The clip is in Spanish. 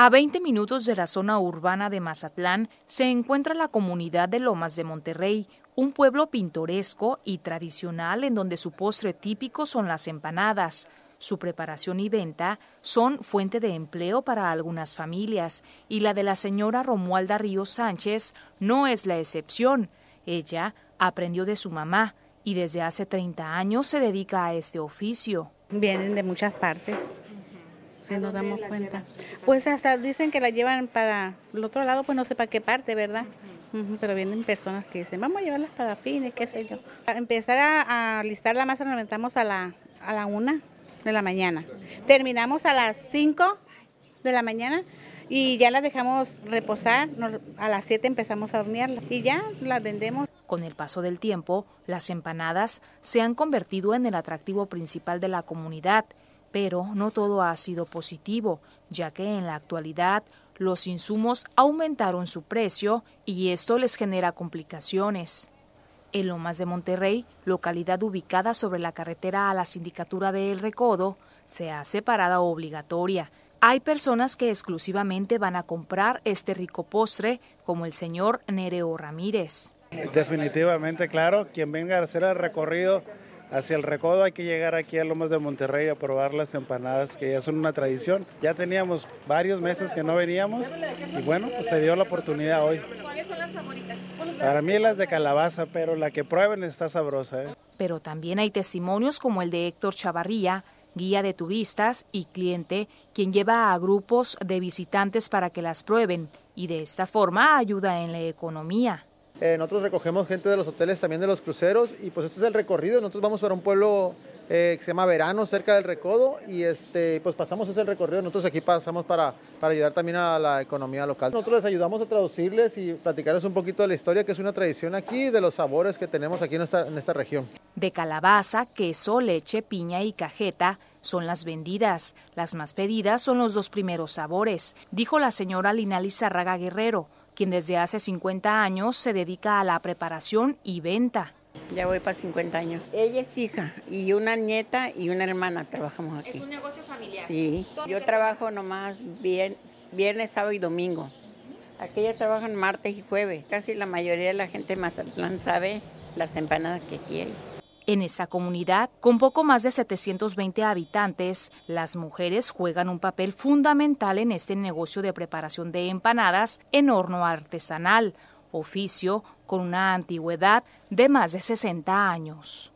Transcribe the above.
A 20 minutos de la zona urbana de Mazatlán se encuentra la comunidad de Lomas de Monterrey, un pueblo pintoresco y tradicional en donde su postre típico son las empanadas. Su preparación y venta son fuente de empleo para algunas familias y la de la señora Romualda Ríos Sánchez no es la excepción. Ella aprendió de su mamá y desde hace 30 años se dedica a este oficio. Vienen de muchas partes si nos damos cuenta. Pues hasta dicen que la llevan para el otro lado, pues no sé para qué parte, ¿verdad? pero vienen personas que dicen, vamos a llevarlas para fines, qué sé yo. Para empezar a, a listar la masa, nos levantamos a la, a la una de la mañana. Terminamos a las cinco de la mañana y ya la dejamos reposar. A las 7 empezamos a hornearlas y ya las vendemos. Con el paso del tiempo, las empanadas se han convertido en el atractivo principal de la comunidad pero no todo ha sido positivo, ya que en la actualidad los insumos aumentaron su precio y esto les genera complicaciones. En Lomas de Monterrey, localidad ubicada sobre la carretera a la sindicatura de El Recodo, se ha separado obligatoria. Hay personas que exclusivamente van a comprar este rico postre, como el señor Nereo Ramírez. Definitivamente, claro, quien venga a hacer el recorrido hacia el recodo hay que llegar aquí a Lomas de Monterrey a probar las empanadas que ya son una tradición. Ya teníamos varios meses que no veníamos y bueno, pues, se dio la oportunidad hoy. ¿Cuáles son las Para mí las de calabaza, pero la que prueben está sabrosa. ¿eh? Pero también hay testimonios como el de Héctor Chavarría, guía de turistas y cliente, quien lleva a grupos de visitantes para que las prueben y de esta forma ayuda en la economía. Eh, nosotros recogemos gente de los hoteles, también de los cruceros, y pues este es el recorrido. Nosotros vamos para un pueblo eh, que se llama Verano, cerca del Recodo, y este, pues pasamos ese recorrido. Nosotros aquí pasamos para, para ayudar también a la economía local. Nosotros les ayudamos a traducirles y platicarles un poquito de la historia, que es una tradición aquí, de los sabores que tenemos aquí en esta, región. De calabaza, queso, leche, piña y cajeta son las vendidas. Las más pedidas son los dos primeros sabores, dijo la señora Linali Zárraga Guerrero quien desde hace 50 años se dedica a la preparación y venta. Ya voy para 50 años. Ella es hija y una nieta y una hermana trabajamos aquí. Es un negocio familiar. Sí. Yo trabajo nomás viernes, sábado y domingo. Aquellas trabajan martes y jueves. Casi la mayoría de la gente de Mazatlán sabe las empanadas que hay. En esta comunidad, con poco más de 720 habitantes, las mujeres juegan un papel fundamental en este negocio de preparación de empanadas en horno artesanal, oficio con una antigüedad de más de 60 años.